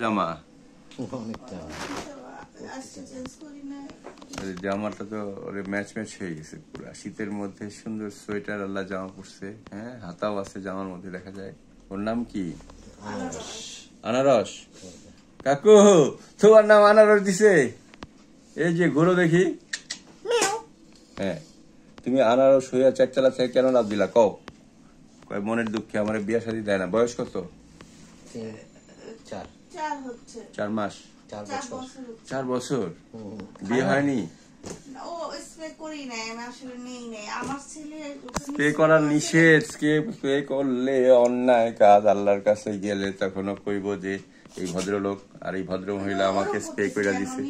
জামা জামাটা তো ওরে ম্যাচ ম্যাচ হয়ে গেছে পুরা শীতের মধ্যে সুন্দর সোয়েটার আল্লাহ জামা পরছে হ্যাঁ হাতাও আছে জামার মধ্যে দেখা যায় ওর নাম কি আনারস কাকু তোমার নাম আনারস দিছে এই যে ঘুরো দেখি হ্যাঁ তুমি আনারস হইয়া চারচালা থেকে কেন লাভ দিলা কও মনের দুঃখে আমার বিয়া শাদি দেয় না বয়স কত চার চার মাস চার বছর বিয়ে হয়নি স্প্রে করার স্প্রে করলে অন্যায় কাজ আল্লাহর কাছে গেলে তখনও কইব যে এই ভদ্রলোক আর এই ভদ্র মহিলা আমাকে স্প্রে করে দিছে